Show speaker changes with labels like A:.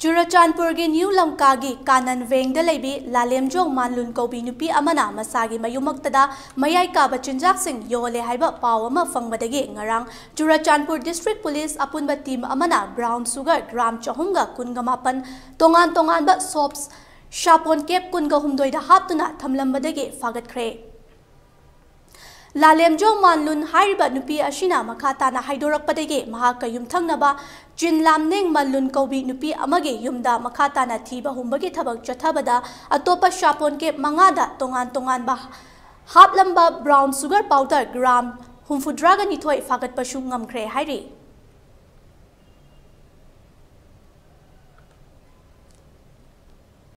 A: चुराचानपुर की न्यू लंका की कानन वेंग लालेमजोंग मानलुन कौबी नुपी अमना मसागी मयुमक्तदा मयाई काब चिंजाक सिंह योले हाइब पाव फंगबदगी ngarang चुराचानपुर डिस्ट्रिक्ट पुलिस अपुब टीम अमना ब्राउन सुगर ग्राम चहुंगा कुनगा तोान तोब सोप्स शापोन केप कुनगा हुमदोइदा हापतुना थमलंबदगी फागतख्रे လာလမ်ဂျောမန်လွန်ဟိုင်ဘနူပီအရှိနာမခါတာနာဟိုင်ဒိုရက်ပဒေကေမဟာကယုံသံနဘဂျင်လမ်နေင္မလွန်ကိုဘီနူပီအမဂေယုံဒါမခါတာနာသီဘဟုံဘဂေသဘကျထဘဒအတောပရှာပွန်ကေမင္ဒတုံင a န္တုံငန္ဘဟပလမ်ဘဘရောင်းဆူဂါပေါဒါဂရမ်ဟုံဖူဒရဂနီထွို်ဖာတ်ပရှုငခရေဟိုင်ရီ